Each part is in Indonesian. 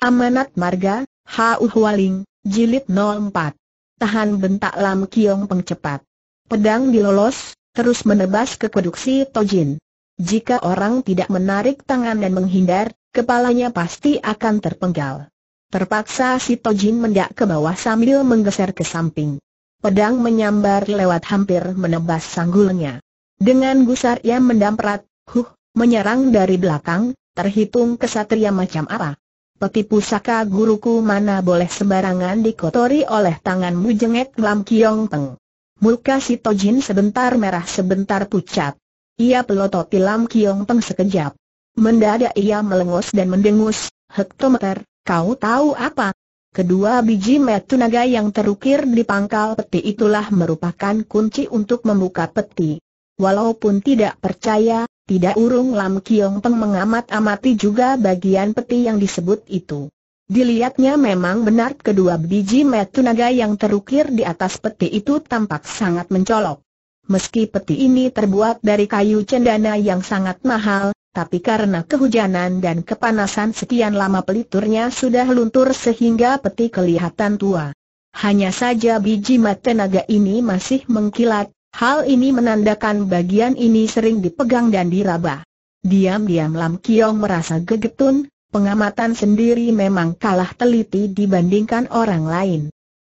Amanat Marga, H.U. Hualing, Jilid 04. Tahan bentak Lam Kiong pengcepat. Pedang dilolos, terus menebas ke keduk Tojin. Jika orang tidak menarik tangan dan menghindar, kepalanya pasti akan terpenggal. Terpaksa si Tojin mendak ke bawah sambil menggeser ke samping. Pedang menyambar lewat hampir menebas sanggulnya. Dengan gusar ia mendamprat, huh, menyerang dari belakang, terhitung kesatria macam apa. Peti pusaka guruku mana boleh sembarangan dikotori oleh tanganmu jengek Lam Kiong Peng. Muka si Tojin sebentar merah sebentar pucat. Ia pelototi Lam Kiong Peng sekejap. Mendadak ia melengus dan mendengus, hektometer, kau tahu apa? Kedua biji metu naga yang terukir di pangkal peti itulah merupakan kunci untuk membuka peti. Walaupun tidak percaya, tidak urung Lam Kiong Peng mengamat-amati juga bagian peti yang disebut itu. Dilihatnya memang benar kedua biji metu naga yang terukir di atas peti itu tampak sangat mencolok. Meski peti ini terbuat dari kayu cendana yang sangat mahal, tapi karena kehujanan dan kepanasan sekian lama peliturnya sudah luntur sehingga peti kelihatan tua. Hanya saja biji metu naga ini masih mengkilat, Hal ini menandakan bagian ini sering dipegang dan diraba. Diam-diam Lam Kiong merasa gegetun, pengamatan sendiri memang kalah teliti dibandingkan orang lain.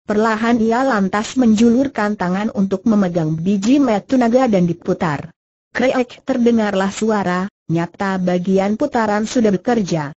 Perlahan ia lantas menjulurkan tangan untuk memegang biji metu naga dan diputar. Kreek terdengarlah suara, nyata bagian putaran sudah bekerja.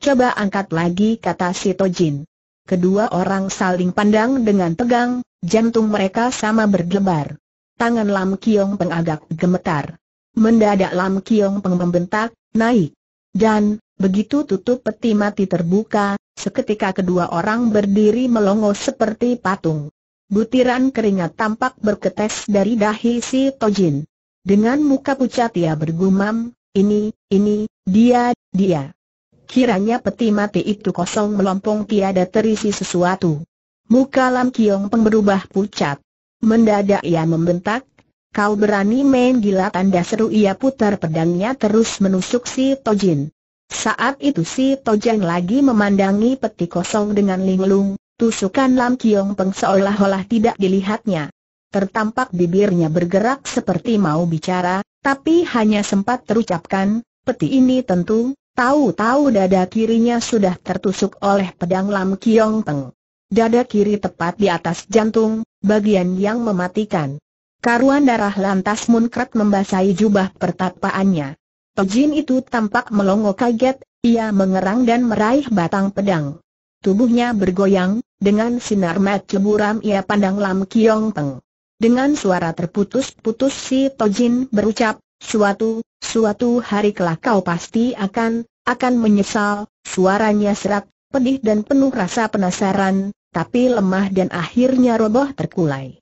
Coba angkat lagi kata si Tojin. Kedua orang saling pandang dengan tegang, jantung mereka sama berdebar. Tangan Lam Kiong Peng agak gemetar. Mendadak Lam Kiong Peng membentak, naik. Dan, begitu tutup peti mati terbuka, seketika kedua orang berdiri melongo seperti patung. Butiran keringat tampak berketes dari dahi si Tojin. Dengan muka pucat ia bergumam, ini, ini, dia, dia. Kiranya peti mati itu kosong melompong tiada terisi sesuatu. Muka Lam Kiong Peng berubah pucat. Mendadak ia membentak, kau berani main gila tanda seru ia putar pedangnya terus menusuk si Tojin. Saat itu si Tojin lagi memandangi peti kosong dengan linglung, tusukan Lam Kiong Peng seolah-olah tidak dilihatnya. Tertampak bibirnya bergerak seperti mau bicara, tapi hanya sempat terucapkan, peti ini tentu, tahu-tahu dada kirinya sudah tertusuk oleh pedang Lam Kiong Peng dada kiri tepat di atas jantung, bagian yang mematikan. Karuan darah lantas munkrat membasahi jubah pertapaannya. Pejin itu tampak melongo kaget, ia mengerang dan meraih batang pedang. Tubuhnya bergoyang, dengan sinar mat ceburam ia pandang Lam Kiong Peng. Dengan suara terputus-putus si Tojin berucap, suatu, suatu hari kelak kau pasti akan, akan menyesal, suaranya serak, pedih dan penuh rasa penasaran, tapi lemah dan akhirnya roboh terkulai.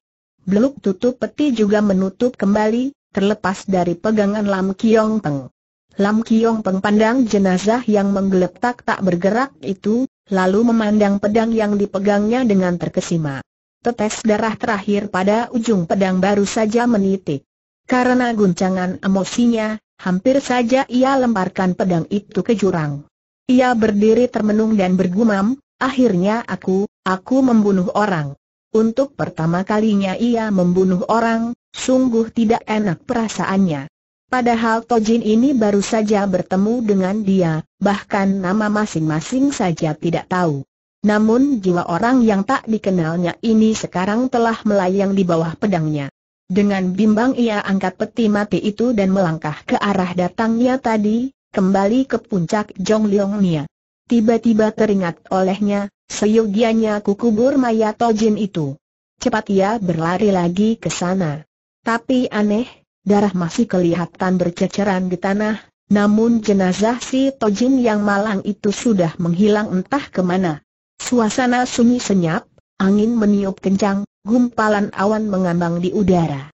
Beluk tutup peti juga menutup kembali, terlepas dari pegangan Lam Kiong Peng. Lam Kiong Peng pandang jenazah yang menggeletak tak bergerak itu, lalu memandang pedang yang dipegangnya dengan terkesima. Tetes darah terakhir pada ujung pedang baru saja menitik. Karena guncangan emosinya, hampir saja ia lemparkan pedang itu ke jurang. Ia berdiri termenung dan bergumam, Akhirnya aku, aku membunuh orang. Untuk pertama kalinya ia membunuh orang, sungguh tidak enak perasaannya. Padahal Tojin ini baru saja bertemu dengan dia, bahkan nama masing-masing saja tidak tahu. Namun jiwa orang yang tak dikenalnya ini sekarang telah melayang di bawah pedangnya. Dengan bimbang ia angkat peti mati itu dan melangkah ke arah datangnya tadi, kembali ke puncak Jongliongnya. Tiba-tiba teringat olehnya, seyugianya kukubur mayat Tojin itu. Cepat ia berlari lagi ke sana. Tapi aneh, darah masih kelihatan berceceran di tanah, namun jenazah si Tojin yang malang itu sudah menghilang entah kemana. Suasana sunyi senyap, angin meniup kencang, gumpalan awan mengambang di udara.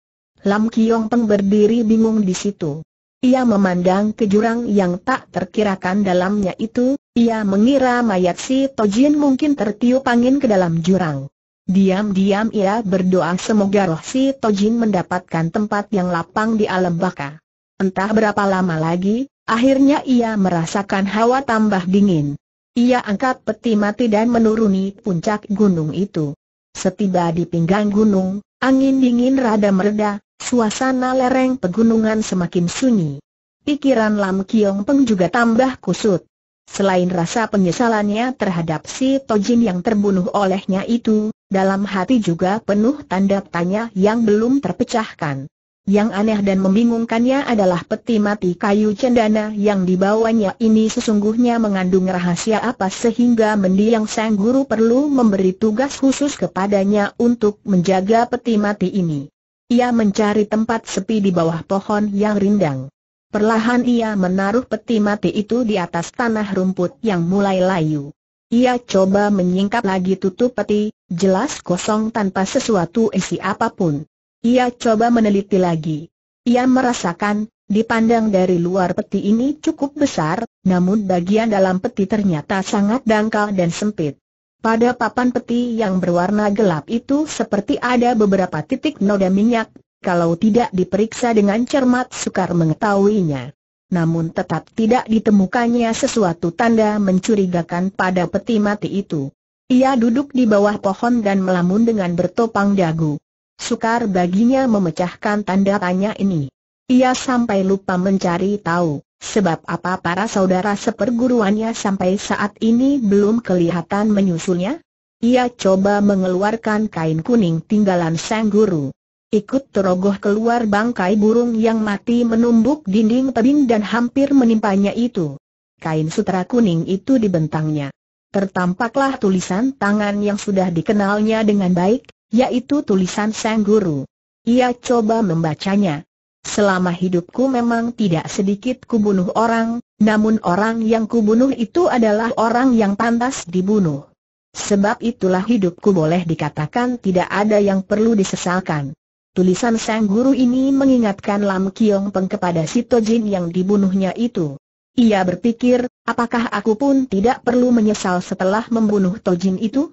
Lam Kiong Peng berdiri bingung di situ. Ia memandang ke jurang yang tak terkirakan dalamnya itu, ia mengira mayat si Tojin mungkin tertiup angin ke dalam jurang. Diam-diam ia berdoa semoga roh si Tojin mendapatkan tempat yang lapang di alam baka. Entah berapa lama lagi, akhirnya ia merasakan hawa tambah dingin. Ia angkat peti mati dan menuruni puncak gunung itu. Setiba di pinggang gunung, angin dingin rada mereda, Suasana lereng pegunungan semakin sunyi. Pikiran Lam Kiong Peng juga tambah kusut. Selain rasa penyesalannya terhadap si Tojin yang terbunuh olehnya itu, dalam hati juga penuh tanda tanya yang belum terpecahkan. Yang aneh dan membingungkannya adalah peti mati kayu cendana yang dibawanya ini sesungguhnya mengandung rahasia apa sehingga mendiang sang guru perlu memberi tugas khusus kepadanya untuk menjaga peti mati ini. Ia mencari tempat sepi di bawah pohon yang rindang. Perlahan ia menaruh peti mati itu di atas tanah rumput yang mulai layu. Ia coba menyingkap lagi tutup peti, jelas kosong tanpa sesuatu isi apapun. Ia coba meneliti lagi. Ia merasakan, dipandang dari luar peti ini cukup besar, namun bagian dalam peti ternyata sangat dangkal dan sempit. Pada papan peti yang berwarna gelap itu seperti ada beberapa titik noda minyak, kalau tidak diperiksa dengan cermat sukar mengetahuinya. Namun tetap tidak ditemukannya sesuatu tanda mencurigakan pada peti mati itu. Ia duduk di bawah pohon dan melamun dengan bertopang dagu. Sukar baginya memecahkan tanda tanya ini. Ia sampai lupa mencari tahu. Sebab apa para saudara seperguruannya sampai saat ini belum kelihatan menyusulnya? Ia coba mengeluarkan kain kuning tinggalan sang guru. Ikut terogoh keluar bangkai burung yang mati menumbuk dinding tebing dan hampir menimpanya itu. Kain sutra kuning itu dibentangnya. Tertampaklah tulisan tangan yang sudah dikenalnya dengan baik, yaitu tulisan Sang Guru. Ia coba membacanya. Selama hidupku memang tidak sedikit kubunuh orang, namun orang yang kubunuh itu adalah orang yang pantas dibunuh. Sebab itulah hidupku boleh dikatakan tidak ada yang perlu disesalkan. Tulisan sang guru ini mengingatkan Lam Kiong Peng kepada si Tojin yang dibunuhnya itu. Ia berpikir, apakah aku pun tidak perlu menyesal setelah membunuh Tojin itu?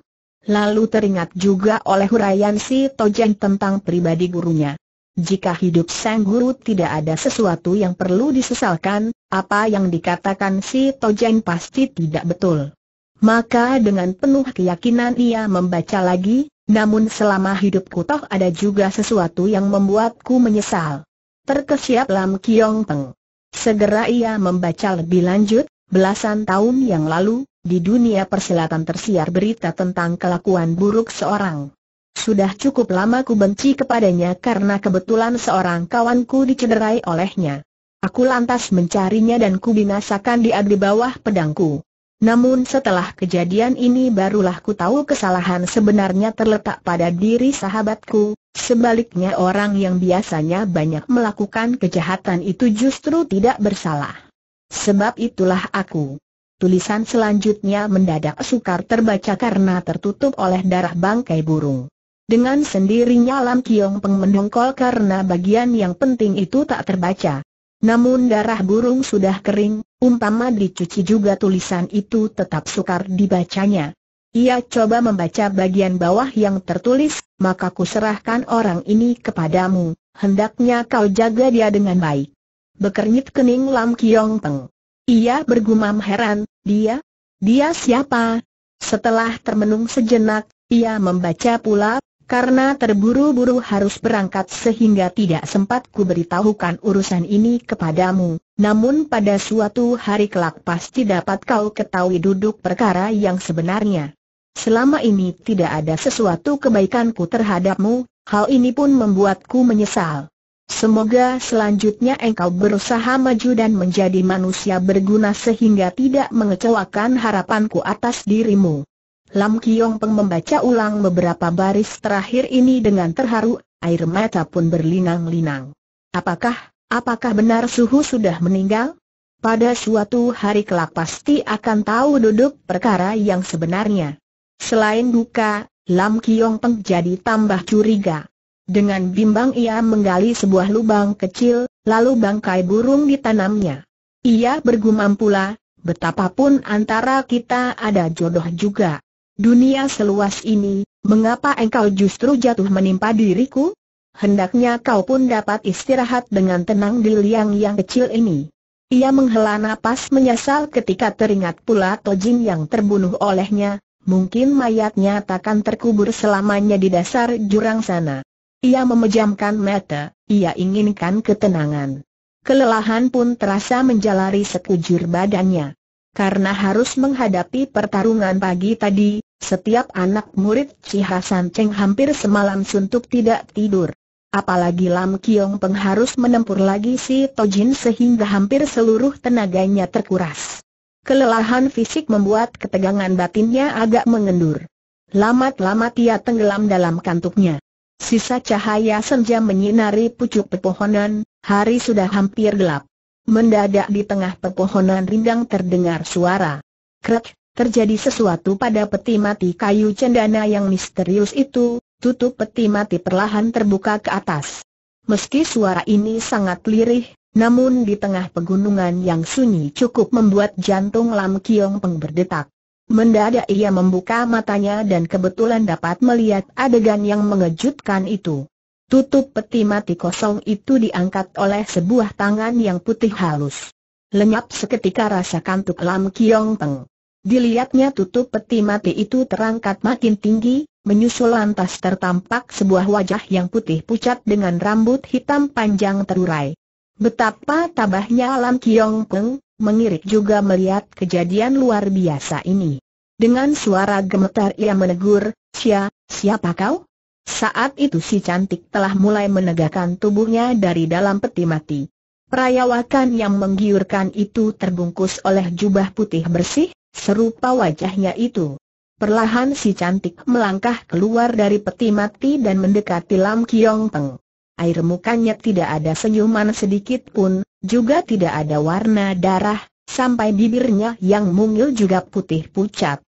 Lalu teringat juga oleh huraian si Tojin tentang pribadi gurunya. Jika hidup Sang Guru tidak ada sesuatu yang perlu disesalkan, apa yang dikatakan si Tojen pasti tidak betul. Maka dengan penuh keyakinan ia membaca lagi, namun selama hidupku toh ada juga sesuatu yang membuatku menyesal. Terkesiap Lam Kiong Peng. Segera ia membaca lebih lanjut, belasan tahun yang lalu, di dunia persilatan tersiar berita tentang kelakuan buruk seorang sudah cukup lama ku benci kepadanya karena kebetulan seorang kawanku dicederai olehnya. Aku lantas mencarinya dan ku binasakan dia di bawah pedangku. Namun setelah kejadian ini barulah ku tahu kesalahan sebenarnya terletak pada diri sahabatku, sebaliknya orang yang biasanya banyak melakukan kejahatan itu justru tidak bersalah. Sebab itulah aku. Tulisan selanjutnya mendadak sukar terbaca karena tertutup oleh darah bangkai burung. Dengan sendirinya Lam Kiong Peng mendongkol karena bagian yang penting itu tak terbaca. Namun darah burung sudah kering, umpama dicuci juga tulisan itu tetap sukar dibacanya. Ia coba membaca bagian bawah yang tertulis, maka kuserahkan orang ini kepadamu, hendaknya kau jaga dia dengan baik. Bekernyit kening Lam Kiong Peng. Ia bergumam heran, dia? Dia siapa? Setelah termenung sejenak, ia membaca pula karena terburu-buru harus berangkat sehingga tidak sempat ku beritahukan urusan ini kepadamu, namun pada suatu hari kelak pasti dapat kau ketahui duduk perkara yang sebenarnya. Selama ini tidak ada sesuatu kebaikan ku terhadapmu, hal ini pun membuatku menyesal. Semoga selanjutnya engkau berusaha maju dan menjadi manusia berguna sehingga tidak mengecewakan harapanku atas dirimu. Lam Kiong Peng membaca ulang beberapa baris terakhir ini dengan terharu, air mata pun berlinang-linang. Apakah, apakah benar Suhu sudah meninggal? Pada suatu hari kelak pasti akan tahu duduk perkara yang sebenarnya. Selain duka, Lam Kiong Peng jadi tambah curiga. Dengan bimbang ia menggali sebuah lubang kecil, lalu bangkai burung ditanamnya. Ia bergumam pula, betapapun antara kita ada jodoh juga. Dunia seluas ini, mengapa engkau justru jatuh menimpa diriku? Hendaknya kau pun dapat istirahat dengan tenang di liang yang kecil ini. Ia menghela napas menyesal ketika teringat pula Tojin yang terbunuh olehnya, mungkin mayatnya takkan terkubur selamanya di dasar jurang sana. Ia memejamkan mata, ia inginkan ketenangan. Kelelahan pun terasa menjalari sekujur badannya. Karena harus menghadapi pertarungan pagi tadi, setiap anak murid Ci Hasan Cheng hampir semalam suntuk tidak tidur. Apalagi Lam Kiong Peng harus menempur lagi si Tojin sehingga hampir seluruh tenaganya terkuras. Kelelahan fisik membuat ketegangan batinnya agak mengendur. lama lamat ia tenggelam dalam kantuknya. Sisa cahaya senja menyinari pucuk pepohonan, hari sudah hampir gelap. Mendadak di tengah pepohonan rindang terdengar suara. Krek, terjadi sesuatu pada peti mati kayu cendana yang misterius itu, tutup peti mati perlahan terbuka ke atas. Meski suara ini sangat lirih, namun di tengah pegunungan yang sunyi cukup membuat jantung Lam Kiong Peng berdetak. Mendadak ia membuka matanya dan kebetulan dapat melihat adegan yang mengejutkan itu. Tutup peti mati kosong itu diangkat oleh sebuah tangan yang putih halus. Lenyap seketika rasa kantuk Lam Kiong Peng. Dilihatnya tutup peti mati itu terangkat makin tinggi, menyusul lantas tertampak sebuah wajah yang putih pucat dengan rambut hitam panjang terurai. Betapa tabahnya alam Kiong Peng, mengirik juga melihat kejadian luar biasa ini. Dengan suara gemetar ia menegur, Sia, siapa kau? Saat itu si cantik telah mulai menegakkan tubuhnya dari dalam peti mati. Perayawakan yang menggiurkan itu terbungkus oleh jubah putih bersih, Serupa wajahnya itu. Perlahan si cantik melangkah keluar dari peti mati dan mendekati Lam Kiong Peng. Air mukanya tidak ada senyuman sedikit pun, juga tidak ada warna darah, sampai bibirnya yang mungil juga putih pucat.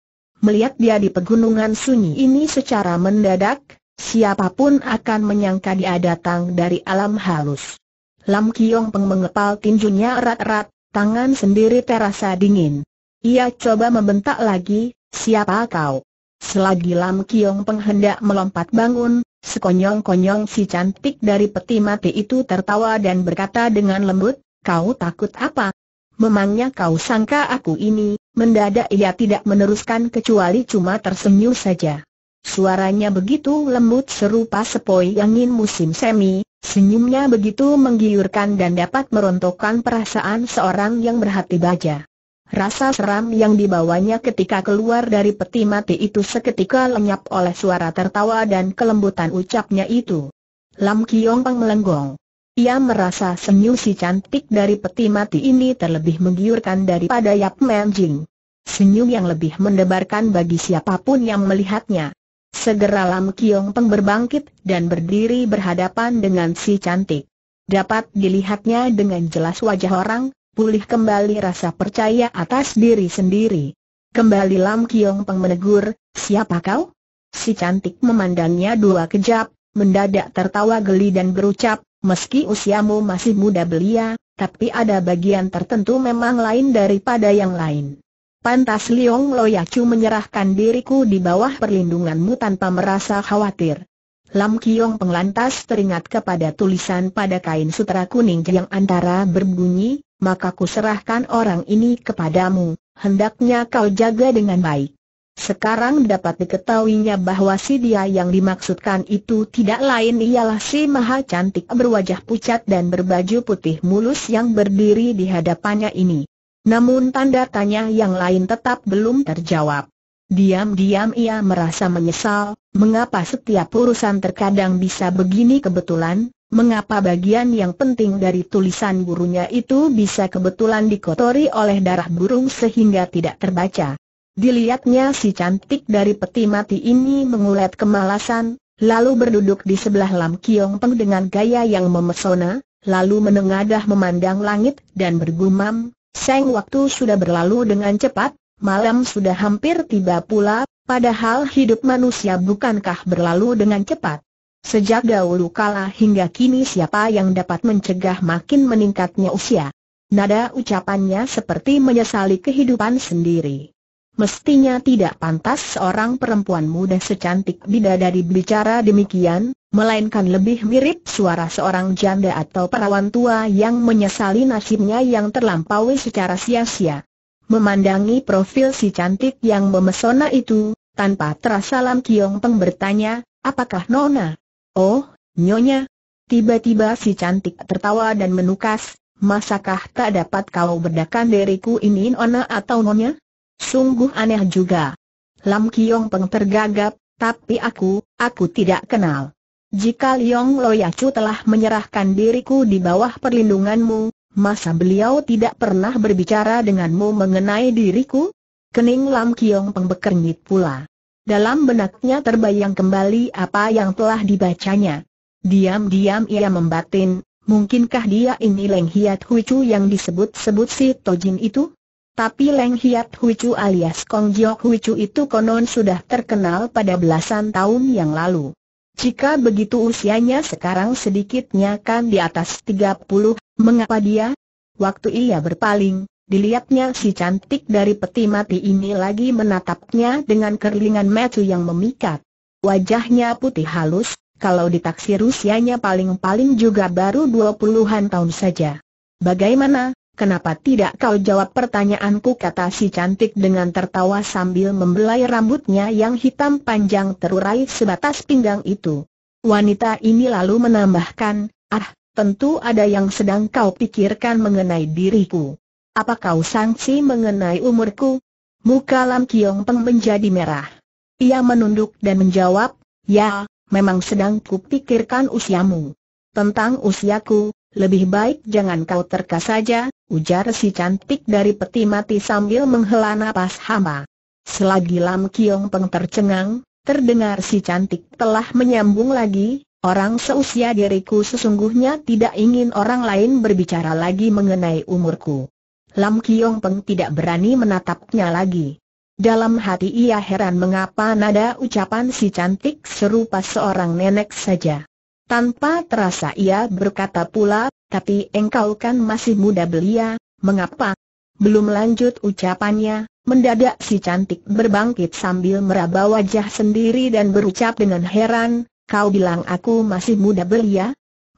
Melihat dia di pegunungan sunyi ini secara mendadak, siapapun akan menyangka dia datang dari alam halus. Lam Kiong Peng mengepal tinjunya erat-erat, tangan sendiri terasa dingin. Ia coba membentak lagi, siapa kau? Selagi Lam Kiong penghendak melompat bangun, sekonyong-konyong si cantik dari peti mati itu tertawa dan berkata dengan lembut, kau takut apa? Memangnya kau sangka aku ini, mendadak ia tidak meneruskan kecuali cuma tersenyum saja. Suaranya begitu lembut serupa sepoi angin musim semi, senyumnya begitu menggiurkan dan dapat merontokkan perasaan seorang yang berhati baja. Rasa seram yang dibawanya ketika keluar dari peti mati itu seketika lenyap oleh suara tertawa dan kelembutan ucapnya itu. Lam Kiong Peng melenggong. Ia merasa senyum si cantik dari peti mati ini terlebih menggiurkan daripada Yap Jing. Senyum yang lebih mendebarkan bagi siapapun yang melihatnya. Segera Lam Kiong Peng berbangkit dan berdiri berhadapan dengan si cantik. Dapat dilihatnya dengan jelas wajah orang, pulih kembali rasa percaya atas diri sendiri. Kembali Lam Kiong Peng menegur, siapa kau? Si cantik memandangnya dua kejap, mendadak tertawa geli dan berucap, meski usiamu masih muda belia, tapi ada bagian tertentu memang lain daripada yang lain. Pantas Liong Loyacu menyerahkan diriku di bawah perlindunganmu tanpa merasa khawatir. Lam Kiong penglantas teringat kepada tulisan pada kain sutra kuning yang antara berbunyi, maka kuserahkan orang ini kepadamu, hendaknya kau jaga dengan baik. Sekarang dapat diketahuinya bahwa si dia yang dimaksudkan itu tidak lain ialah si maha cantik berwajah pucat dan berbaju putih mulus yang berdiri di hadapannya ini. Namun tanda tanya yang lain tetap belum terjawab. Diam-diam ia merasa menyesal, mengapa setiap urusan terkadang bisa begini kebetulan, mengapa bagian yang penting dari tulisan burunya itu bisa kebetulan dikotori oleh darah burung sehingga tidak terbaca. Dilihatnya si cantik dari peti mati ini mengulat kemalasan, lalu berduduk di sebelah Lam Kiong Peng dengan gaya yang memesona, lalu menengadah memandang langit dan bergumam, Seng waktu sudah berlalu dengan cepat, malam sudah hampir tiba pula, padahal hidup manusia bukankah berlalu dengan cepat. Sejak dahulu kala hingga kini siapa yang dapat mencegah makin meningkatnya usia? Nada ucapannya seperti menyesali kehidupan sendiri. Mestinya tidak pantas seorang perempuan muda secantik bidadari bicara demikian, melainkan lebih mirip suara seorang janda atau perawan tua yang menyesali nasibnya yang terlampaui secara sia-sia. Memandangi profil si cantik yang memesona itu, tanpa terasa Lam Kiong Peng bertanya, apakah Nona? Oh, nyonya. Tiba-tiba si cantik tertawa dan menukas, masakah tak dapat kau bedakan diriku ini nona atau nonya? Sungguh aneh juga. Lam Kiong Peng tergagap, tapi aku, aku tidak kenal. Jika Liong Loyacu telah menyerahkan diriku di bawah perlindunganmu, masa beliau tidak pernah berbicara denganmu mengenai diriku? Kening Lam Kiong Peng bekernyit pula. Dalam benaknya terbayang kembali apa yang telah dibacanya. Diam-diam ia membatin, mungkinkah dia ini Leng Hiat yang disebut-sebut si Tojin itu? Tapi Leng Hiat alias Kong Jiok itu konon sudah terkenal pada belasan tahun yang lalu. Jika begitu usianya sekarang sedikitnya kan di atas 30, mengapa dia? Waktu ia berpaling, Dilihatnya si cantik dari peti mati ini lagi menatapnya dengan kerlingan mata yang memikat. Wajahnya putih halus, kalau ditaksir usianya paling-paling juga baru dua puluhan tahun saja. Bagaimana, kenapa tidak kau jawab pertanyaanku kata si cantik dengan tertawa sambil membelai rambutnya yang hitam panjang terurai sebatas pinggang itu. Wanita ini lalu menambahkan, ah, tentu ada yang sedang kau pikirkan mengenai diriku. Apa kau sangsi mengenai umurku? Muka Lam Kiong Peng menjadi merah. Ia menunduk dan menjawab, ya, memang sedang kupikirkan usiamu. Tentang usiaku, lebih baik jangan kau terka saja, ujar si cantik dari peti mati sambil menghela napas hama. Selagi Lam Kiong Peng tercengang, terdengar si cantik telah menyambung lagi, Orang seusia diriku sesungguhnya tidak ingin orang lain berbicara lagi mengenai umurku. Lam Kiong Peng tidak berani menatapnya lagi. Dalam hati ia heran mengapa nada ucapan si cantik serupa seorang nenek saja. Tanpa terasa ia berkata pula, tapi engkau kan masih muda belia, mengapa? Belum lanjut ucapannya, mendadak si cantik berbangkit sambil meraba wajah sendiri dan berucap dengan heran, kau bilang aku masih muda belia?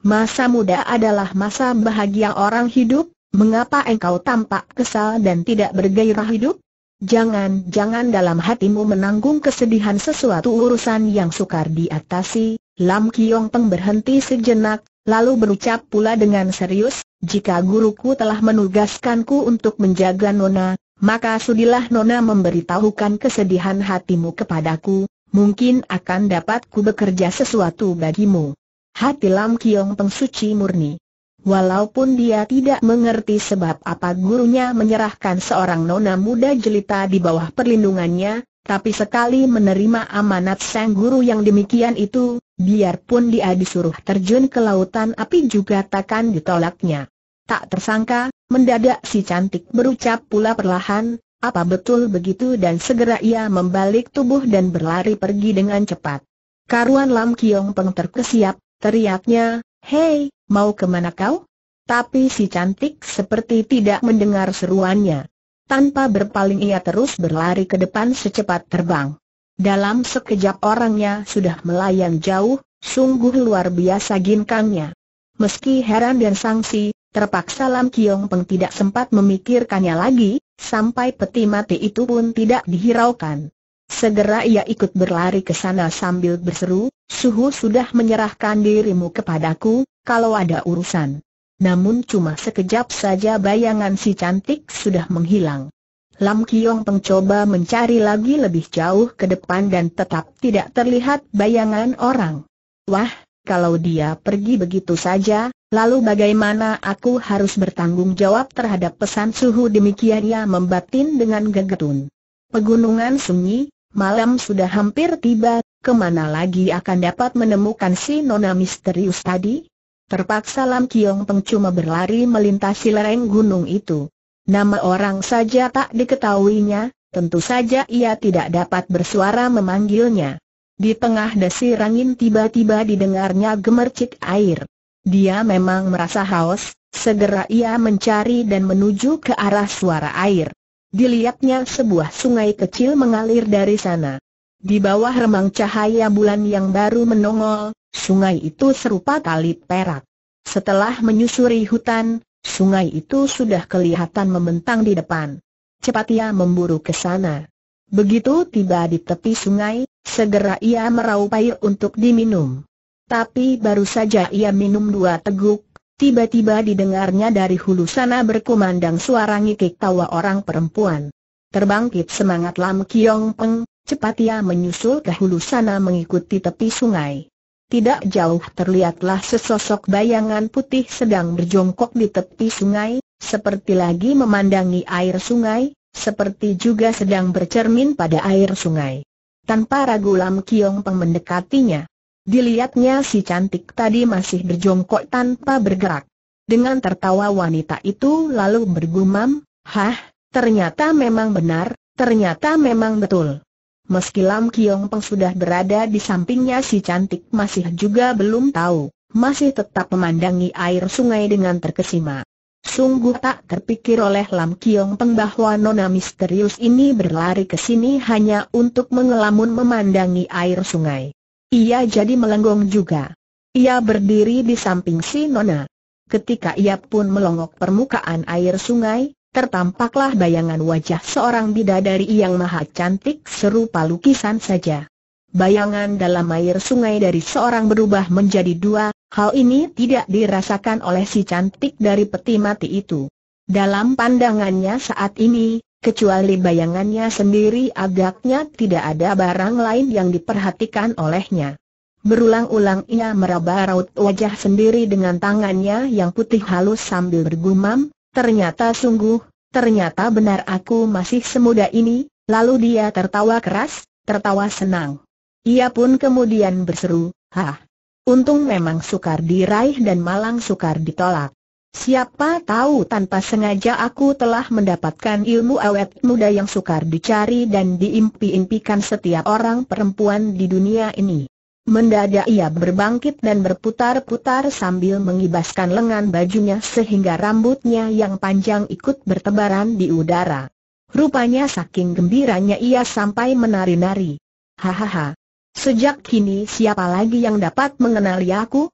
Masa muda adalah masa bahagia orang hidup, Mengapa engkau tampak kesal dan tidak bergairah hidup? Jangan-jangan dalam hatimu menanggung kesedihan sesuatu urusan yang sukar diatasi, Lam Kiong Peng berhenti sejenak, lalu berucap pula dengan serius, jika guruku telah menugaskanku untuk menjaga Nona, maka sudilah Nona memberitahukan kesedihan hatimu kepadaku, mungkin akan dapat ku bekerja sesuatu bagimu. Hati Lam Kiong Peng suci murni. Walaupun dia tidak mengerti sebab apa gurunya menyerahkan seorang nona muda jelita di bawah perlindungannya, tapi sekali menerima amanat sang guru yang demikian itu, biarpun dia disuruh terjun ke lautan api juga takkan ditolaknya. Tak tersangka, mendadak si cantik berucap pula perlahan, apa betul begitu dan segera ia membalik tubuh dan berlari pergi dengan cepat. Karuan Lam Kiong Peng terkesiap, teriaknya, Hei, mau kemana kau? Tapi si cantik seperti tidak mendengar seruannya. Tanpa berpaling ia terus berlari ke depan secepat terbang. Dalam sekejap orangnya sudah melayang jauh, sungguh luar biasa ginkangnya. Meski heran dan sangsi, terpaksa Lam Kiong Peng tidak sempat memikirkannya lagi, sampai peti mati itu pun tidak dihiraukan. Segera ia ikut berlari ke sana sambil berseru, Suhu sudah menyerahkan dirimu kepadaku, kalau ada urusan. Namun cuma sekejap saja bayangan si cantik sudah menghilang. Lam Kiong mencoba mencari lagi lebih jauh ke depan dan tetap tidak terlihat bayangan orang. Wah, kalau dia pergi begitu saja, lalu bagaimana aku harus bertanggung jawab terhadap pesan suhu demikian ia membatin dengan gegetun. Pegunungan sunyi, malam sudah hampir tiba, kemana lagi akan dapat menemukan si nona misterius tadi? Terpaksa Lam Kiong Peng cuma berlari melintasi lereng gunung itu. Nama orang saja tak diketahuinya, tentu saja ia tidak dapat bersuara memanggilnya. Di tengah desir angin tiba-tiba didengarnya gemercik air. Dia memang merasa haus, segera ia mencari dan menuju ke arah suara air. Dilihatnya sebuah sungai kecil mengalir dari sana. Di bawah remang cahaya bulan yang baru menongol, sungai itu serupa tali perak. Setelah menyusuri hutan, sungai itu sudah kelihatan membentang di depan. Cepat ia memburu ke sana. Begitu tiba di tepi sungai, segera ia meraup air untuk diminum. Tapi baru saja ia minum dua teguk, Tiba-tiba didengarnya dari hulu sana berkumandang suara ngikik tawa orang perempuan. Terbangkit semangat Lam Kiong Peng, cepat ia menyusul ke hulu sana mengikuti tepi sungai. Tidak jauh terlihatlah sesosok bayangan putih sedang berjongkok di tepi sungai, seperti lagi memandangi air sungai, seperti juga sedang bercermin pada air sungai. Tanpa ragu Lam Kiong Peng mendekatinya. Dilihatnya si cantik tadi masih berjongkok tanpa bergerak. Dengan tertawa wanita itu lalu bergumam, Hah, ternyata memang benar, ternyata memang betul. Meski Lam Kiong Peng sudah berada di sampingnya si cantik masih juga belum tahu, masih tetap memandangi air sungai dengan terkesima. Sungguh tak terpikir oleh Lam Kiong Peng bahwa nona misterius ini berlari ke sini hanya untuk mengelamun memandangi air sungai. Ia jadi melenggong juga. Ia berdiri di samping si Nona. Ketika ia pun melongok permukaan air sungai, tertampaklah bayangan wajah seorang bidadari yang maha cantik serupa lukisan saja. Bayangan dalam air sungai dari seorang berubah menjadi dua, hal ini tidak dirasakan oleh si cantik dari peti mati itu. Dalam pandangannya saat ini, Kecuali bayangannya sendiri agaknya tidak ada barang lain yang diperhatikan olehnya. Berulang-ulang ia meraba raut wajah sendiri dengan tangannya yang putih halus sambil bergumam, ternyata sungguh, ternyata benar aku masih semuda ini, lalu dia tertawa keras, tertawa senang. Ia pun kemudian berseru, Hah! Untung memang sukar diraih dan malang sukar ditolak. Siapa tahu tanpa sengaja aku telah mendapatkan ilmu awet muda yang sukar dicari dan diimpi-impikan setiap orang perempuan di dunia ini. Mendadak ia berbangkit dan berputar-putar sambil mengibaskan lengan bajunya sehingga rambutnya yang panjang ikut bertebaran di udara. Rupanya saking gembiranya ia sampai menari-nari. Hahaha. Sejak kini siapa lagi yang dapat mengenali aku?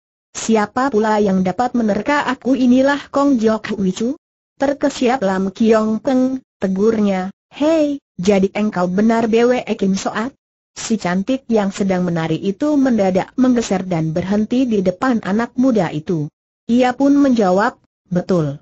Siapa pula yang dapat menerka aku inilah Kong Jok Hui Terkesiap Lam Kiong Peng, tegurnya, Hei, jadi engkau benar Bwe Kim Soat? Si cantik yang sedang menari itu mendadak menggeser dan berhenti di depan anak muda itu. Ia pun menjawab, betul.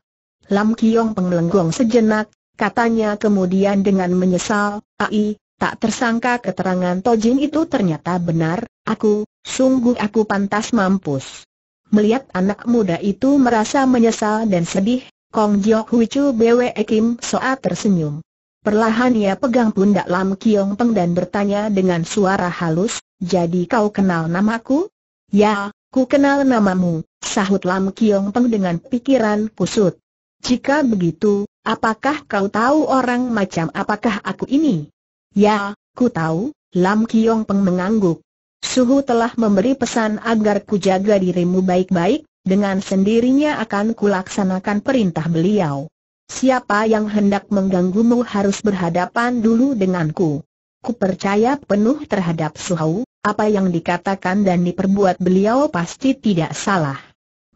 Lam Kiong pengelenggong sejenak, katanya kemudian dengan menyesal, Ai, tak tersangka keterangan Tojin itu ternyata benar, aku, sungguh aku pantas mampus. Melihat anak muda itu merasa menyesal dan sedih, Kong Jiok Hui Chu Bwe Kim Soa tersenyum. Perlahan ia pegang pundak Lam Kiong Peng dan bertanya dengan suara halus, jadi kau kenal namaku? Ya, ku kenal namamu, sahut Lam Kiong Peng dengan pikiran kusut. Jika begitu, apakah kau tahu orang macam apakah aku ini? Ya, ku tahu, Lam Kiong Peng mengangguk. Suhu telah memberi pesan agar kujaga dirimu baik-baik, dengan sendirinya akan kulaksanakan perintah beliau. Siapa yang hendak mengganggumu harus berhadapan dulu denganku. Ku percaya penuh terhadap Suhu, apa yang dikatakan dan diperbuat beliau pasti tidak salah.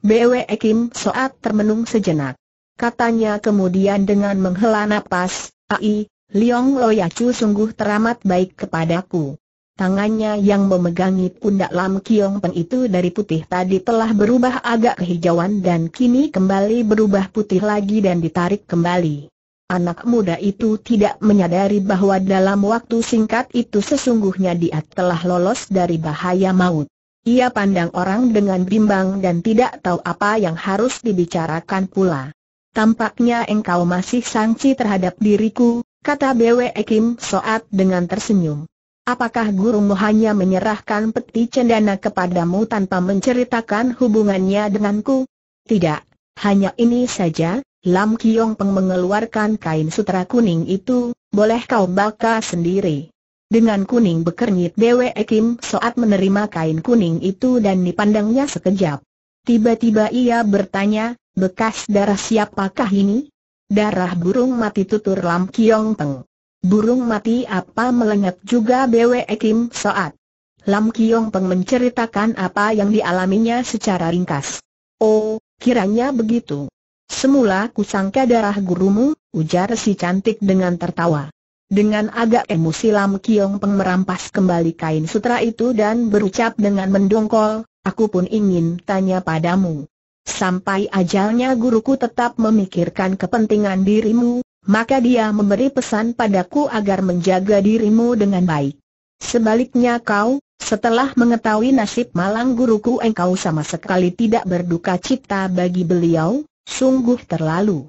Bwe Kim Soat termenung sejenak. Katanya kemudian dengan menghela nafas, Ai, Liong Loyacu sungguh teramat baik kepadaku. Tangannya yang memegangi pundak Lam Kiong Peng itu dari putih tadi telah berubah agak kehijauan dan kini kembali berubah putih lagi dan ditarik kembali. Anak muda itu tidak menyadari bahwa dalam waktu singkat itu sesungguhnya dia telah lolos dari bahaya maut. Ia pandang orang dengan bimbang dan tidak tahu apa yang harus dibicarakan pula. Tampaknya engkau masih sangsi terhadap diriku, kata Bwe Kim Soat dengan tersenyum. Apakah gurumu hanya menyerahkan peti cendana kepadamu tanpa menceritakan hubungannya denganku? Tidak, hanya ini saja, Lam Kiong Peng mengeluarkan kain sutra kuning itu, boleh kau baca sendiri. Dengan kuning bekernyit Dewe Ekim saat menerima kain kuning itu dan dipandangnya sekejap. Tiba-tiba ia bertanya, bekas darah siapakah ini? Darah burung mati tutur Lam Kiong Peng. Burung mati apa melengat juga BW Kim Soat. Lam Kiong Peng menceritakan apa yang dialaminya secara ringkas. Oh, kiranya begitu. Semula kusangka darah gurumu, ujar si cantik dengan tertawa. Dengan agak emosi Lam Kiong Peng merampas kembali kain sutra itu dan berucap dengan mendongkol, aku pun ingin tanya padamu. Sampai ajalnya guruku tetap memikirkan kepentingan dirimu, maka dia memberi pesan padaku agar menjaga dirimu dengan baik. Sebaliknya kau, setelah mengetahui nasib malang guruku engkau sama sekali tidak berduka cita bagi beliau, sungguh terlalu.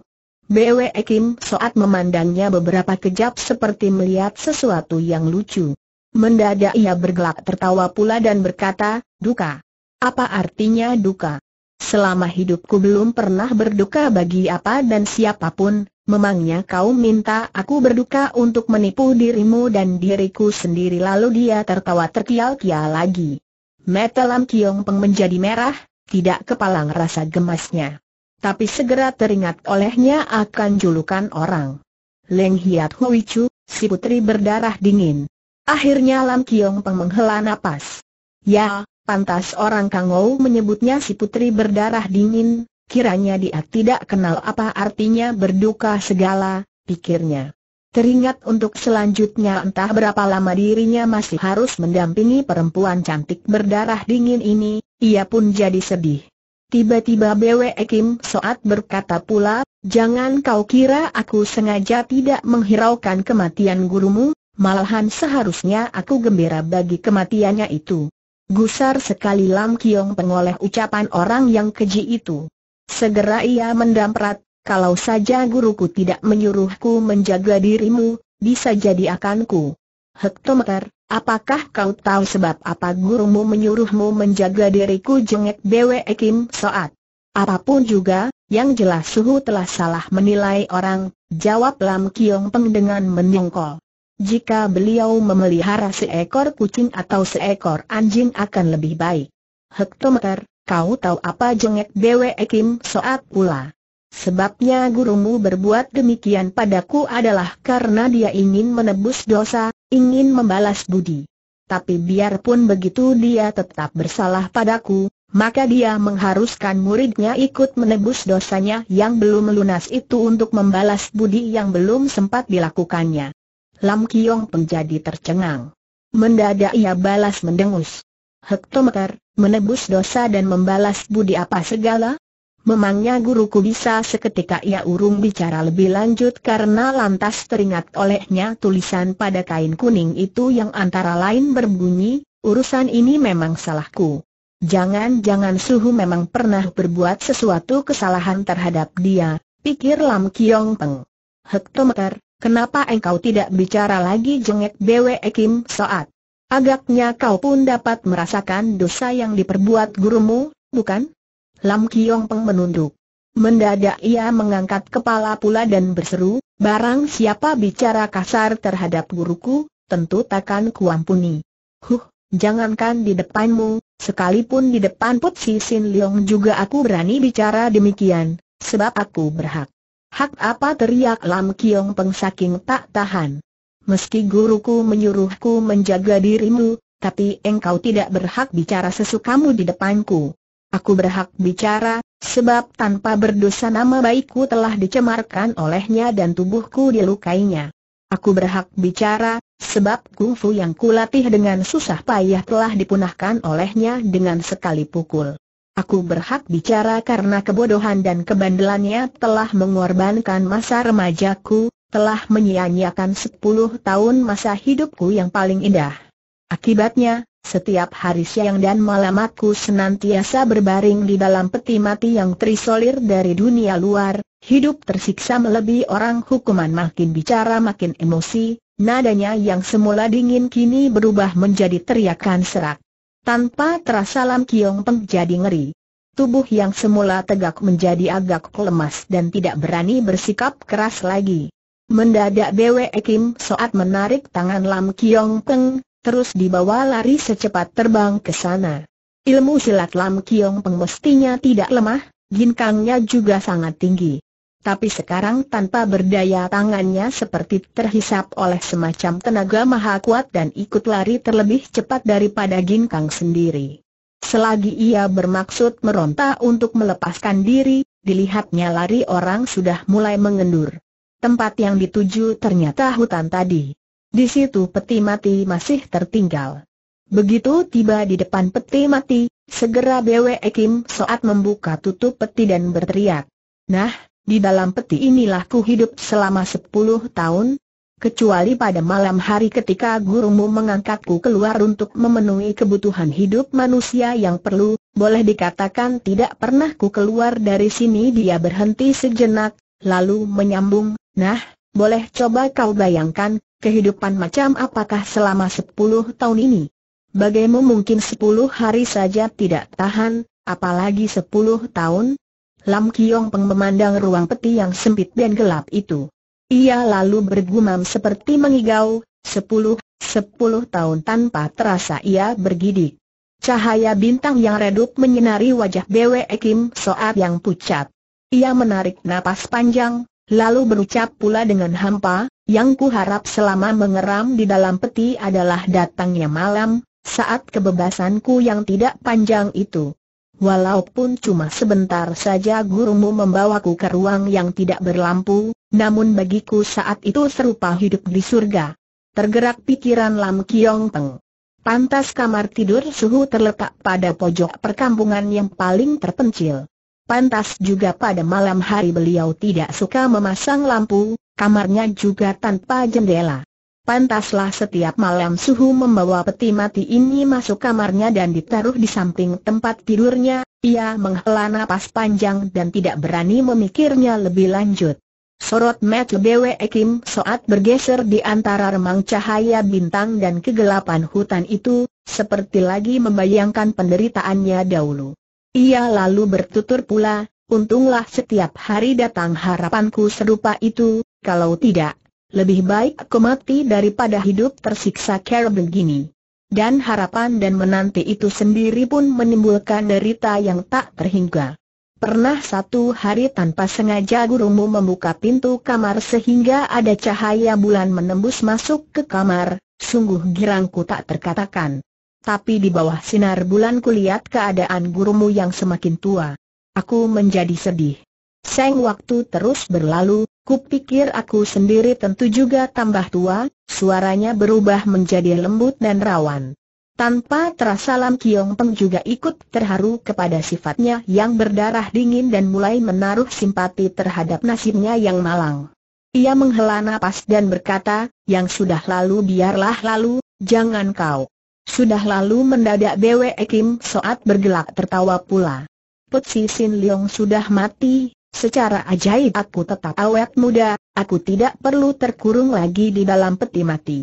BW Kim saat memandangnya beberapa kejap seperti melihat sesuatu yang lucu. Mendadak ia bergelak tertawa pula dan berkata, duka. Apa artinya duka? Selama hidupku belum pernah berduka bagi apa dan siapapun, memangnya kau minta aku berduka untuk menipu dirimu dan diriku sendiri lalu dia tertawa terkial-kial lagi. Mata Lam Kiong Peng menjadi merah, tidak kepalang rasa gemasnya. Tapi segera teringat olehnya akan julukan orang. Leng Hiat Hui Chu, si putri berdarah dingin. Akhirnya Lam Kiong Peng menghela napas. Ya, pantas orang Kangou menyebutnya si putri berdarah dingin, Kiranya dia tidak kenal apa artinya berduka segala, pikirnya. Teringat untuk selanjutnya entah berapa lama dirinya masih harus mendampingi perempuan cantik berdarah dingin ini, ia pun jadi sedih. Tiba-tiba Bwe Kim Soat berkata pula, jangan kau kira aku sengaja tidak menghiraukan kematian gurumu, malahan seharusnya aku gembira bagi kematiannya itu. Gusar sekali Lam Kiong pengoleh ucapan orang yang keji itu. Segera ia mendamprat, kalau saja guruku tidak menyuruhku menjaga dirimu, bisa jadi akanku. Hektometer, apakah kau tahu sebab apa gurumu menyuruhmu menjaga diriku jengek Bwe ekim Soat? Apapun juga, yang jelas suhu telah salah menilai orang, jawab Lam Kiong Peng dengan menyongkol. Jika beliau memelihara seekor kucing atau seekor anjing akan lebih baik. Hektometer, Kau tahu apa jengek Bwe Kim Soat pula? Sebabnya gurumu berbuat demikian padaku adalah karena dia ingin menebus dosa, ingin membalas budi. Tapi biarpun begitu dia tetap bersalah padaku, maka dia mengharuskan muridnya ikut menebus dosanya yang belum lunas itu untuk membalas budi yang belum sempat dilakukannya. Lam Kiong menjadi tercengang. Mendadak ia balas mendengus. Hektometer, menebus dosa dan membalas budi apa segala? Memangnya guruku bisa seketika ia urung bicara lebih lanjut karena lantas teringat olehnya tulisan pada kain kuning itu yang antara lain berbunyi, urusan ini memang salahku. Jangan-jangan Suhu memang pernah berbuat sesuatu kesalahan terhadap dia, pikir Lam Kiong Peng. Hektometer, kenapa engkau tidak bicara lagi jengek Bwe Kim Soat? Agaknya kau pun dapat merasakan dosa yang diperbuat gurumu, bukan? Lam Kiong Peng menunduk. Mendadak ia mengangkat kepala pula dan berseru, barang siapa bicara kasar terhadap guruku, tentu takkan kuampuni. Huh, jangankan di depanmu, sekalipun di depan Put Si Sin Leong juga aku berani bicara demikian, sebab aku berhak. Hak apa teriak Lam Kiong Peng saking tak tahan meski guruku menyuruhku menjaga dirimu, tapi engkau tidak berhak bicara sesukamu di depanku. Aku berhak bicara, sebab tanpa berdosa nama baikku telah dicemarkan olehnya dan tubuhku dilukainya. Aku berhak bicara, sebab kungfu yang kulatih dengan susah payah telah dipunahkan olehnya dengan sekali pukul. Aku berhak bicara karena kebodohan dan kebandelannya telah mengorbankan masa remajaku, telah menyia-nyiakan 10 tahun masa hidupku yang paling indah. Akibatnya, setiap hari siang dan malam aku senantiasa berbaring di dalam peti mati yang terisolir dari dunia luar, hidup tersiksa melebihi orang hukuman makin bicara makin emosi, nadanya yang semula dingin kini berubah menjadi teriakan serak. Tanpa terasa Lam Kiong Peng jadi ngeri. Tubuh yang semula tegak menjadi agak lemas dan tidak berani bersikap keras lagi. Mendadak Bwe Kim saat menarik tangan Lam Kiong Peng, terus dibawa lari secepat terbang ke sana. Ilmu silat Lam Kiong Peng mestinya tidak lemah, ginkangnya juga sangat tinggi. Tapi sekarang tanpa berdaya tangannya seperti terhisap oleh semacam tenaga maha kuat dan ikut lari terlebih cepat daripada ginkang sendiri. Selagi ia bermaksud meronta untuk melepaskan diri, dilihatnya lari orang sudah mulai mengendur. Tempat yang dituju ternyata hutan tadi. Di situ peti mati masih tertinggal. Begitu tiba di depan peti mati, segera Bwe Kim Soat membuka tutup peti dan berteriak. Nah, di dalam peti inilah ku hidup selama sepuluh tahun, kecuali pada malam hari ketika gurumu mengangkatku keluar untuk memenuhi kebutuhan hidup manusia yang perlu, boleh dikatakan tidak pernah ku keluar dari sini dia berhenti sejenak, lalu menyambung, Nah, boleh coba kau bayangkan, kehidupan macam apakah selama 10 tahun ini? Bagaimana mungkin 10 hari saja tidak tahan, apalagi 10 tahun? Lam Kiong Peng memandang ruang peti yang sempit dan gelap itu. Ia lalu bergumam seperti mengigau, Sepuluh, sepuluh tahun tanpa terasa ia bergidik. Cahaya bintang yang redup menyinari wajah Bwe Kim Soat yang pucat. Ia menarik napas panjang, lalu berucap pula dengan hampa, yang kuharap selama mengeram di dalam peti adalah datangnya malam, saat kebebasanku yang tidak panjang itu. Walaupun cuma sebentar saja gurumu membawaku ke ruang yang tidak berlampu, namun bagiku saat itu serupa hidup di surga. Tergerak pikiran Lam Kiong Peng. Pantas kamar tidur suhu terletak pada pojok perkampungan yang paling terpencil. Pantas juga pada malam hari beliau tidak suka memasang lampu, kamarnya juga tanpa jendela. Pantaslah setiap malam suhu membawa peti mati ini masuk kamarnya dan ditaruh di samping tempat tidurnya, ia menghela napas panjang dan tidak berani memikirnya lebih lanjut. Sorot Matthew Bwe Ekim saat bergeser di antara remang cahaya bintang dan kegelapan hutan itu, seperti lagi membayangkan penderitaannya dahulu. Ia lalu bertutur pula, untunglah setiap hari datang harapanku serupa itu, kalau tidak, lebih baik aku mati daripada hidup tersiksa kera begini. Dan harapan dan menanti itu sendiri pun menimbulkan derita yang tak terhingga. Pernah satu hari tanpa sengaja gurumu membuka pintu kamar sehingga ada cahaya bulan menembus masuk ke kamar, sungguh girangku tak terkatakan tapi di bawah sinar bulan kulihat keadaan gurumu yang semakin tua. Aku menjadi sedih. Seng waktu terus berlalu, kupikir aku sendiri tentu juga tambah tua, suaranya berubah menjadi lembut dan rawan. Tanpa terasa Lam Kiong Peng juga ikut terharu kepada sifatnya yang berdarah dingin dan mulai menaruh simpati terhadap nasibnya yang malang. Ia menghela nafas dan berkata, yang sudah lalu biarlah lalu, jangan kau sudah lalu mendadak Bwe Kim Soat bergelak tertawa pula. Put Si Sin Leong sudah mati, secara ajaib aku tetap awet muda, aku tidak perlu terkurung lagi di dalam peti mati.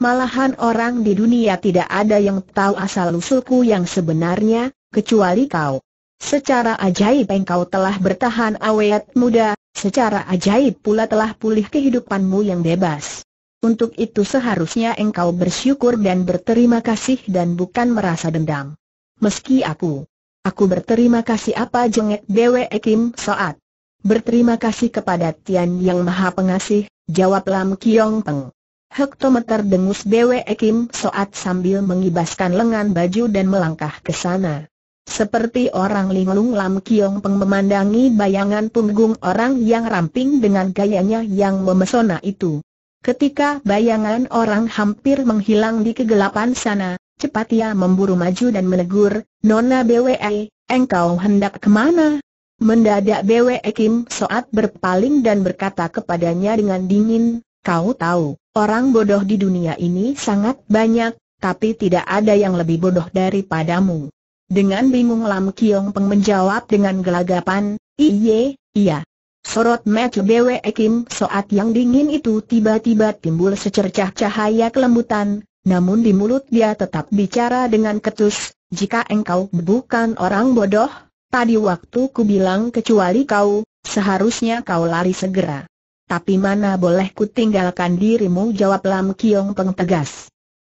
Malahan orang di dunia tidak ada yang tahu asal-usulku yang sebenarnya, kecuali kau. Secara ajaib engkau telah bertahan awet muda, secara ajaib pula telah pulih kehidupanmu yang bebas. Untuk itu seharusnya engkau bersyukur dan berterima kasih dan bukan merasa dendam. Meski aku, aku berterima kasih apa jengek Dewe Ekim saat Berterima kasih kepada Tian Yang Maha Pengasih, jawab Lam Kiong Peng. Hektometer dengus Dewe Ekim saat sambil mengibaskan lengan baju dan melangkah ke sana. Seperti orang linglung Lam Kiong Peng memandangi bayangan punggung orang yang ramping dengan gayanya yang memesona itu. Ketika bayangan orang hampir menghilang di kegelapan sana, cepat ia memburu maju dan menegur, Nona BWE, engkau hendak kemana? Mendadak BWE Kim Soat berpaling dan berkata kepadanya dengan dingin, kau tahu, orang bodoh di dunia ini sangat banyak, tapi tidak ada yang lebih bodoh daripadamu. Dengan bingung Lam Kiong Peng menjawab dengan gelagapan, Iye, iya, Sorot mata BWE Kim saat yang dingin itu tiba-tiba timbul secercah cahaya kelembutan, namun di mulut dia tetap bicara dengan ketus, jika engkau bukan orang bodoh, tadi waktu ku bilang kecuali kau, seharusnya kau lari segera. Tapi mana boleh ku tinggalkan dirimu jawab Lam Kiong Peng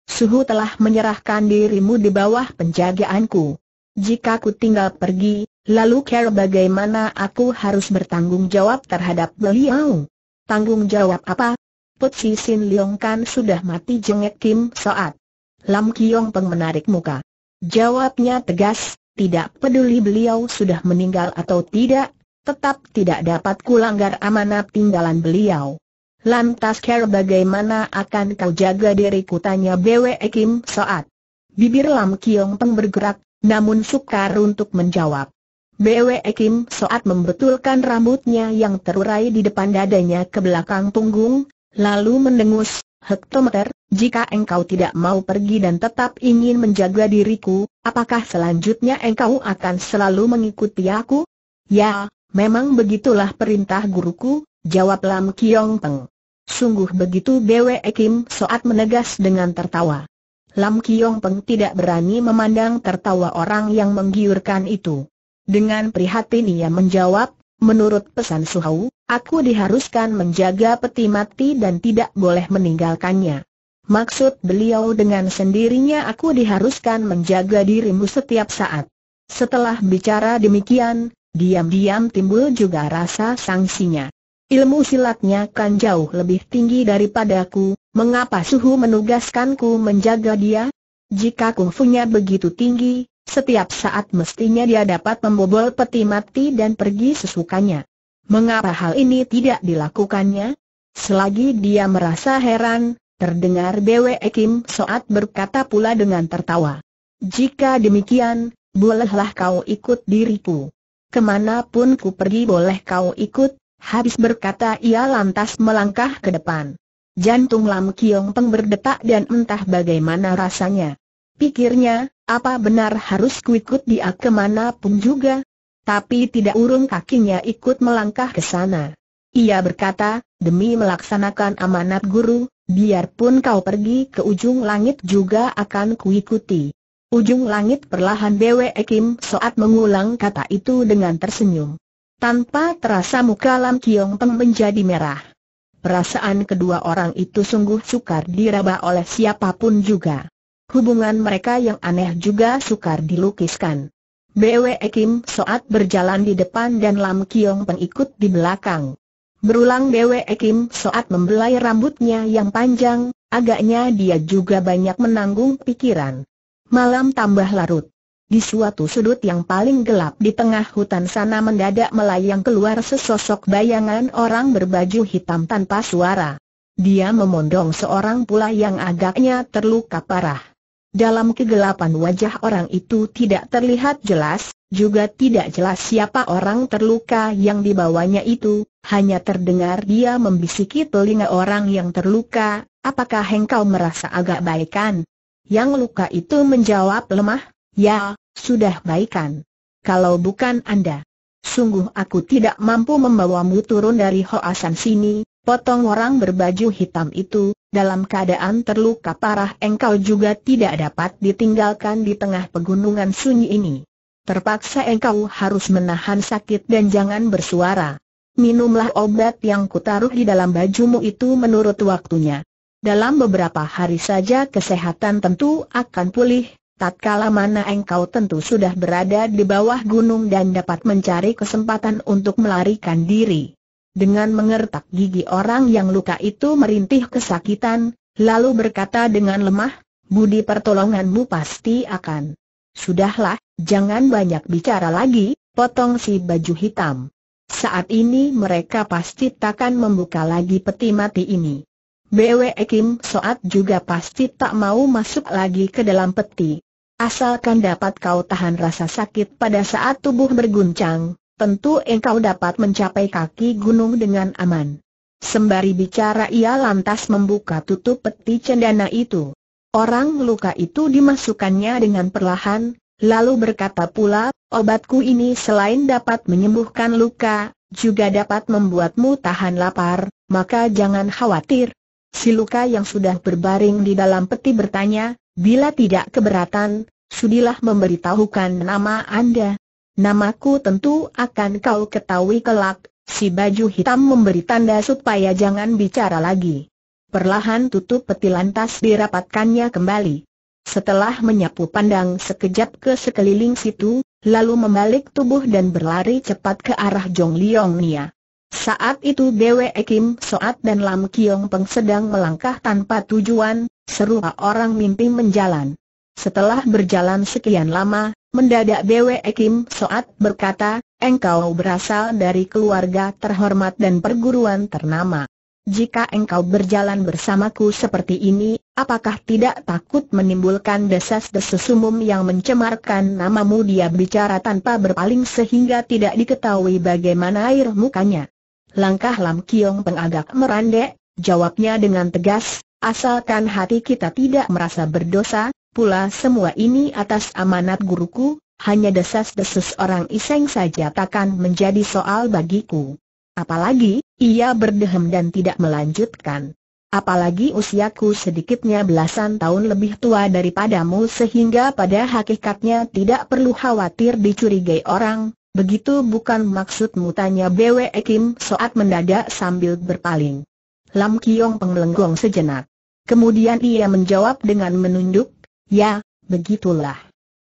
Suhu telah menyerahkan dirimu di bawah penjagaanku. Jika ku tinggal pergi, Lalu care bagaimana aku harus bertanggung jawab terhadap beliau? Tanggung jawab apa? Si Sin Leong kan sudah mati jengek Kim Soat. Lam Kiong Peng menarik muka. Jawabnya tegas, tidak peduli beliau sudah meninggal atau tidak, tetap tidak dapat kulanggar amanah tinggalan beliau. Lantas care bagaimana akan kau jaga diriku tanya BW Kim Soat. Bibir Lam Kiong Peng bergerak, namun sukar untuk menjawab. BW Kim saat membetulkan rambutnya yang terurai di depan dadanya ke belakang punggung, lalu mendengus, Hektometer, jika engkau tidak mau pergi dan tetap ingin menjaga diriku, apakah selanjutnya engkau akan selalu mengikuti aku? Ya, memang begitulah perintah guruku, jawab Lam Kiong Peng. Sungguh begitu BW Kim saat menegas dengan tertawa. Lam Kiong Peng tidak berani memandang tertawa orang yang menggiurkan itu. Dengan prihatin ia menjawab, menurut pesan Suhau, aku diharuskan menjaga peti mati dan tidak boleh meninggalkannya. Maksud beliau dengan sendirinya aku diharuskan menjaga dirimu setiap saat. Setelah bicara demikian, diam-diam timbul juga rasa sanksinya. Ilmu silatnya kan jauh lebih tinggi daripadaku, mengapa suhu menugaskanku menjaga dia? Jika kungfunya begitu tinggi, setiap saat mestinya dia dapat membobol peti mati dan pergi sesukanya. Mengapa hal ini tidak dilakukannya? Selagi dia merasa heran, terdengar Bwe Kim Soat berkata pula dengan tertawa. Jika demikian, bolehlah kau ikut diriku. Kemana pun ku pergi boleh kau ikut, habis berkata ia lantas melangkah ke depan. Jantung Lam Kiong Peng berdetak dan entah bagaimana rasanya. Pikirnya, apa benar harus kuikut dia kemana pun juga? Tapi tidak urung kakinya ikut melangkah ke sana. Ia berkata, demi melaksanakan amanat guru, biarpun kau pergi ke ujung langit juga akan kuikuti. Ujung langit perlahan Bwe Kim saat mengulang kata itu dengan tersenyum. Tanpa terasa muka Lam Kiong Peng menjadi merah. Perasaan kedua orang itu sungguh sukar diraba oleh siapapun juga. Hubungan mereka yang aneh juga sukar dilukiskan. BW Kim Soat berjalan di depan dan Lam Kiong pengikut di belakang. Berulang BW Kim Soat membelai rambutnya yang panjang, agaknya dia juga banyak menanggung pikiran. Malam tambah larut. Di suatu sudut yang paling gelap di tengah hutan sana mendadak melayang keluar sesosok bayangan orang berbaju hitam tanpa suara. Dia memondong seorang pula yang agaknya terluka parah. Dalam kegelapan wajah orang itu tidak terlihat jelas, juga tidak jelas siapa orang terluka yang dibawanya itu, hanya terdengar dia membisiki telinga orang yang terluka, apakah engkau merasa agak baikan? Yang luka itu menjawab lemah, ya, sudah baikan. Kalau bukan Anda, sungguh aku tidak mampu membawamu turun dari Hoasan sini, potong orang berbaju hitam itu, dalam keadaan terluka parah engkau juga tidak dapat ditinggalkan di tengah pegunungan sunyi ini. Terpaksa engkau harus menahan sakit dan jangan bersuara. Minumlah obat yang kutaruh di dalam bajumu itu menurut waktunya. Dalam beberapa hari saja kesehatan tentu akan pulih, tatkala mana engkau tentu sudah berada di bawah gunung dan dapat mencari kesempatan untuk melarikan diri dengan mengertak gigi orang yang luka itu merintih kesakitan, lalu berkata dengan lemah, budi pertolonganmu pasti akan. Sudahlah, jangan banyak bicara lagi, potong si baju hitam. Saat ini mereka pasti takkan membuka lagi peti mati ini. BW Kim Soat juga pasti tak mau masuk lagi ke dalam peti. Asalkan dapat kau tahan rasa sakit pada saat tubuh berguncang, tentu engkau dapat mencapai kaki gunung dengan aman. Sembari bicara ia lantas membuka tutup peti cendana itu. Orang luka itu dimasukkannya dengan perlahan, lalu berkata pula, obatku ini selain dapat menyembuhkan luka, juga dapat membuatmu tahan lapar, maka jangan khawatir. Si luka yang sudah berbaring di dalam peti bertanya, bila tidak keberatan, sudilah memberitahukan nama Anda. Namaku tentu akan kau ketahui kelak, si baju hitam memberi tanda supaya jangan bicara lagi. Perlahan tutup peti lantas dirapatkannya kembali. Setelah menyapu pandang sekejap ke sekeliling situ, lalu membalik tubuh dan berlari cepat ke arah Jong Liong Nia. Saat itu Dewa Kim Soat dan Lam Kiong Peng sedang melangkah tanpa tujuan, serupa orang mimpi menjalan. Setelah berjalan sekian lama, Mendadak Bwe Kim Soat berkata, engkau berasal dari keluarga terhormat dan perguruan ternama. Jika engkau berjalan bersamaku seperti ini, apakah tidak takut menimbulkan desas-desus umum yang mencemarkan namamu dia bicara tanpa berpaling sehingga tidak diketahui bagaimana air mukanya. Langkah Lam Kiong pengagak merandek, jawabnya dengan tegas, asalkan hati kita tidak merasa berdosa, Pula semua ini atas amanat guruku, hanya desas-desus orang iseng saja takkan menjadi soal bagiku. Apalagi, ia berdehem dan tidak melanjutkan. Apalagi usiaku sedikitnya belasan tahun lebih tua daripadamu sehingga pada hakikatnya tidak perlu khawatir dicurigai orang, begitu bukan maksudmu tanya Bwe Kim saat mendadak sambil berpaling. Lam Kiong penglenggong sejenak. Kemudian ia menjawab dengan menunduk Ya, begitulah.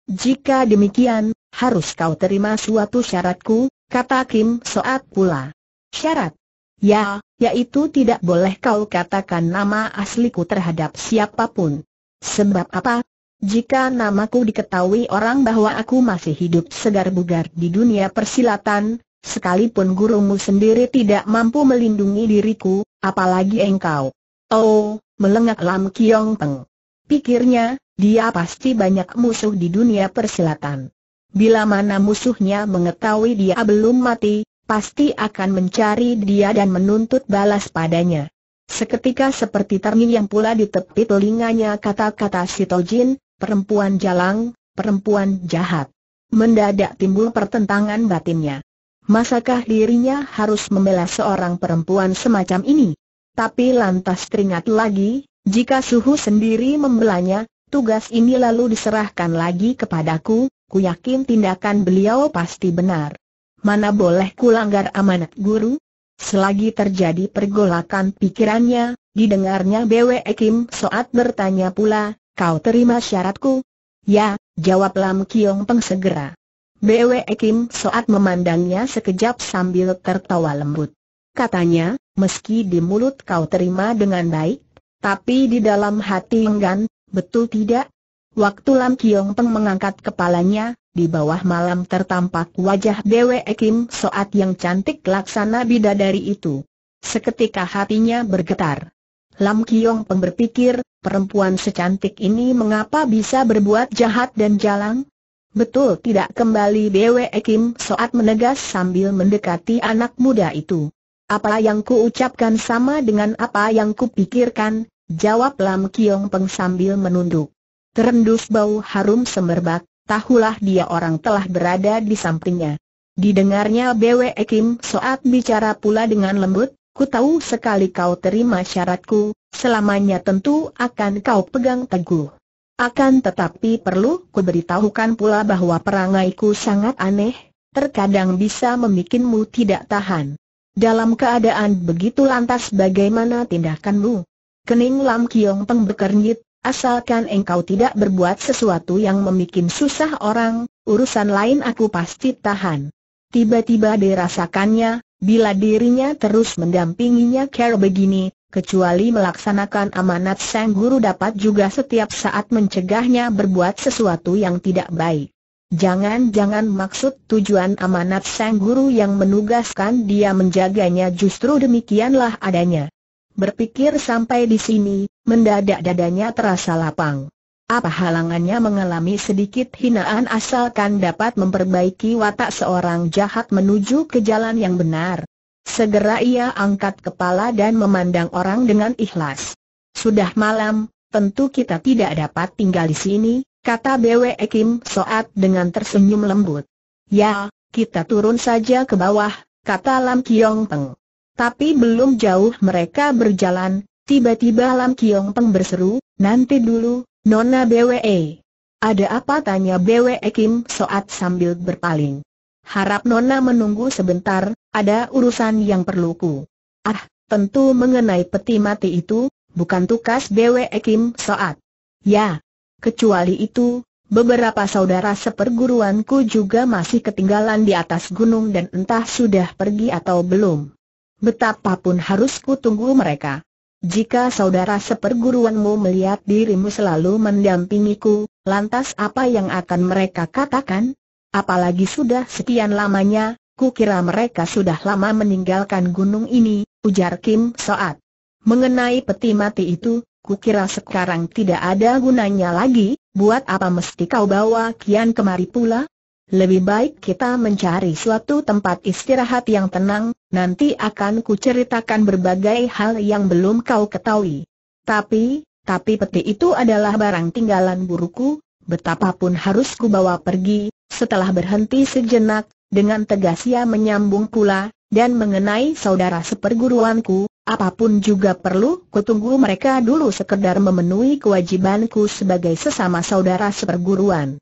Jika demikian, harus kau terima suatu syaratku, kata Kim Soat pula. Syarat? Ya, yaitu tidak boleh kau katakan nama asliku terhadap siapapun. Sebab apa? Jika namaku diketahui orang bahwa aku masih hidup segar bugar di dunia persilatan, sekalipun gurumu sendiri tidak mampu melindungi diriku, apalagi engkau. Oh, melengak Lam Kiong Peng. Pikirnya, dia pasti banyak musuh di dunia persilatan. Bila mana musuhnya mengetahui dia belum mati, pasti akan mencari dia dan menuntut balas padanya. Seketika seperti yang pula di tepi telinganya kata-kata si Tojin, perempuan jalang, perempuan jahat. Mendadak timbul pertentangan batinnya. Masakah dirinya harus membela seorang perempuan semacam ini? Tapi lantas teringat lagi, jika suhu sendiri membelanya, Tugas ini lalu diserahkan lagi kepadaku, ku yakin tindakan beliau pasti benar. Mana boleh ku langgar amanat guru? Selagi terjadi pergolakan pikirannya, didengarnya Bwe Kim Soat bertanya pula, kau terima syaratku? Ya, jawab Lam Kiong Peng segera. Bwe Kim Soat memandangnya sekejap sambil tertawa lembut. Katanya, meski di mulut kau terima dengan baik, tapi di dalam hati enggan, betul tidak? Waktu Lam Kiong Peng mengangkat kepalanya, di bawah malam tertampak wajah Dewe Ekim Soat yang cantik laksana bidadari itu. Seketika hatinya bergetar. Lam Kiong Peng berpikir, perempuan secantik ini mengapa bisa berbuat jahat dan jalang? Betul tidak kembali Dewe Ekim Soat menegas sambil mendekati anak muda itu. Apa yang kuucapkan sama dengan apa yang ku pikirkan, Jawab Lam Kiong Peng sambil menunduk. Terendus bau harum semerbak, tahulah dia orang telah berada di sampingnya. Didengarnya Bwe Kim saat bicara pula dengan lembut, ku tahu sekali kau terima syaratku, selamanya tentu akan kau pegang teguh. Akan tetapi perlu ku beritahukan pula bahwa perangai ku sangat aneh, terkadang bisa memikinmu tidak tahan. Dalam keadaan begitu lantas bagaimana tindakanmu? Kening Lam Kiong Peng berkernyit, asalkan engkau tidak berbuat sesuatu yang membuat susah orang, urusan lain aku pasti tahan. Tiba-tiba dirasakannya, bila dirinya terus mendampinginya care begini, kecuali melaksanakan amanat sang guru dapat juga setiap saat mencegahnya berbuat sesuatu yang tidak baik. Jangan-jangan maksud tujuan amanat sang guru yang menugaskan dia menjaganya justru demikianlah adanya. Berpikir sampai di sini, mendadak dadanya terasa lapang. Apa halangannya mengalami sedikit hinaan asalkan dapat memperbaiki watak seorang jahat menuju ke jalan yang benar. Segera ia angkat kepala dan memandang orang dengan ikhlas. Sudah malam, tentu kita tidak dapat tinggal di sini, kata Bwe Kim Soat dengan tersenyum lembut. Ya, kita turun saja ke bawah, kata Lam Kiong Peng. Tapi belum jauh mereka berjalan, tiba-tiba Lam Kiong Peng berseru, nanti dulu, Nona BWE. Ada apa tanya BWE Kim Soat sambil berpaling. Harap Nona menunggu sebentar, ada urusan yang perlu ku. Ah, tentu mengenai peti mati itu, bukan tukas BWE Kim Soat. Ya, kecuali itu, Beberapa saudara seperguruanku juga masih ketinggalan di atas gunung dan entah sudah pergi atau belum. Betapapun harus tunggu mereka. Jika saudara seperguruanmu melihat dirimu selalu mendampingiku, lantas apa yang akan mereka katakan? Apalagi sudah sekian lamanya, ku kira mereka sudah lama meninggalkan gunung ini, ujar Kim Soat. Mengenai peti mati itu, ku kira sekarang tidak ada gunanya lagi, buat apa mesti kau bawa kian kemari pula? Lebih baik kita mencari suatu tempat istirahat yang tenang, nanti akan kuceritakan berbagai hal yang belum kau ketahui. Tapi, tapi peti itu adalah barang tinggalan buruku, betapapun harus kubawa pergi, setelah berhenti sejenak, dengan tegas ia menyambung pula, dan mengenai saudara seperguruanku, apapun juga perlu kutunggu mereka dulu sekedar memenuhi kewajibanku sebagai sesama saudara seperguruan.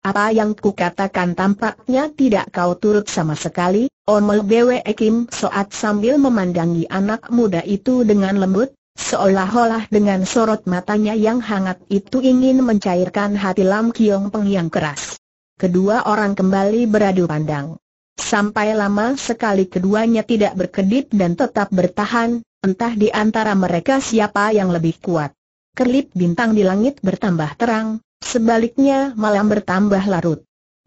Apa yang ku katakan tampaknya tidak kau turut sama sekali, Omel Bwe Kim Soat sambil memandangi anak muda itu dengan lembut, seolah-olah dengan sorot matanya yang hangat itu ingin mencairkan hati Lam Kiong Peng yang keras. Kedua orang kembali beradu pandang. Sampai lama sekali keduanya tidak berkedip dan tetap bertahan, entah di antara mereka siapa yang lebih kuat. Kerlip bintang di langit bertambah terang, Sebaliknya malam bertambah larut.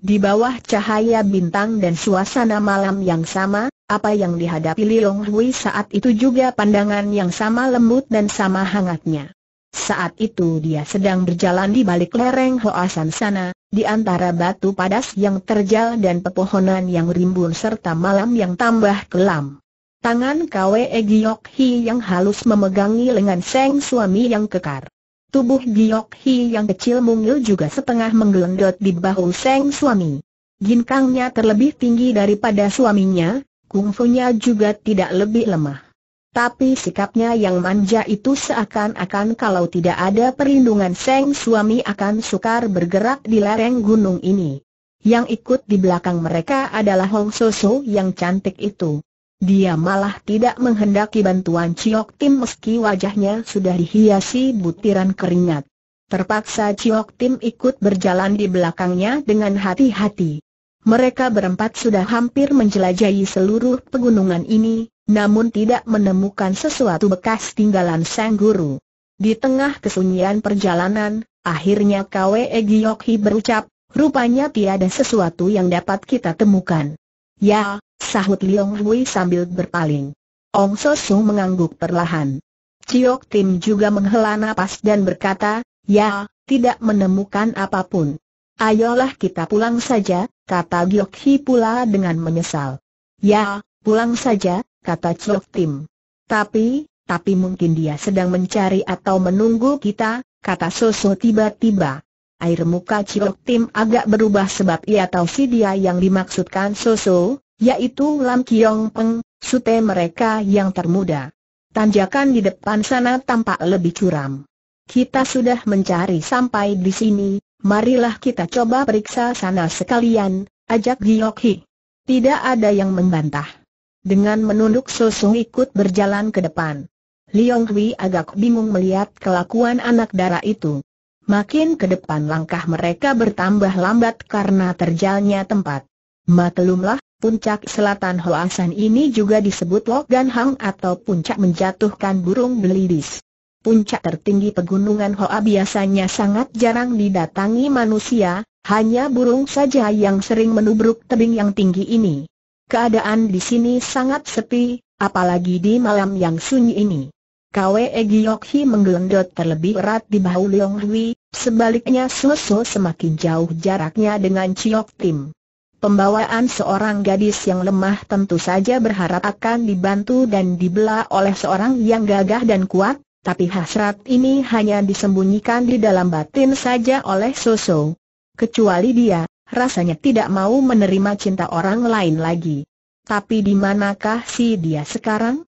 Di bawah cahaya bintang dan suasana malam yang sama, apa yang dihadapi Liong Hui saat itu juga pandangan yang sama lembut dan sama hangatnya. Saat itu dia sedang berjalan di balik lereng Hoasan sana, di antara batu padas yang terjal dan pepohonan yang rimbun serta malam yang tambah kelam. Tangan Kwe Giok Hi yang halus memegangi lengan Seng suami yang kekar. Tubuh Giok Hi yang kecil mungil juga setengah menggelendot di bahu Seng suami. Ginkangnya terlebih tinggi daripada suaminya, kungfunya juga tidak lebih lemah. Tapi sikapnya yang manja itu seakan-akan kalau tidak ada perlindungan Seng suami akan sukar bergerak di lereng gunung ini. Yang ikut di belakang mereka adalah Hong Soso yang cantik itu. Dia malah tidak menghendaki bantuan Ciok Tim meski wajahnya sudah dihiasi butiran keringat. Terpaksa Ciok Tim ikut berjalan di belakangnya dengan hati-hati. Mereka berempat sudah hampir menjelajahi seluruh pegunungan ini, namun tidak menemukan sesuatu bekas tinggalan Sang Guru. Di tengah kesunyian perjalanan, akhirnya Kwe Giokhi berucap, rupanya tiada sesuatu yang dapat kita temukan. Ya, sahut Liong Hui sambil berpaling. Ong Sosung mengangguk perlahan. Ciok Tim juga menghela nafas dan berkata, ya, tidak menemukan apapun. Ayolah kita pulang saja, kata Giok Hi pula dengan menyesal. Ya, pulang saja, kata Ciok Tim. Tapi, tapi mungkin dia sedang mencari atau menunggu kita, kata Soso tiba-tiba. Air muka Ciok Tim agak berubah sebab ia tahu si dia yang dimaksudkan Soso, yaitu Lam Kiong Peng, sute mereka yang termuda. Tanjakan di depan sana tampak lebih curam. Kita sudah mencari sampai di sini, marilah kita coba periksa sana sekalian, ajak Giok Hi. Tidak ada yang membantah. Dengan menunduk sosong ikut berjalan ke depan. Liong Hui agak bingung melihat kelakuan anak dara itu. Makin ke depan langkah mereka bertambah lambat karena terjalnya tempat. Maklumlah, Puncak selatan Hoasan ini juga disebut Logan Hang atau puncak menjatuhkan burung belidis. Puncak tertinggi pegunungan Hoa biasanya sangat jarang didatangi manusia, hanya burung saja yang sering menubruk tebing yang tinggi ini. Keadaan di sini sangat sepi, apalagi di malam yang sunyi ini. Kwe Egyokhi menggelendot terlebih erat di bahu Leong Hui, sebaliknya Soso semakin jauh jaraknya dengan Chiok Tim. Pembawaan seorang gadis yang lemah tentu saja berharap akan dibantu dan dibela oleh seorang yang gagah dan kuat, tapi hasrat ini hanya disembunyikan di dalam batin saja oleh Soso. Kecuali dia, rasanya tidak mau menerima cinta orang lain lagi. Tapi di manakah si dia sekarang?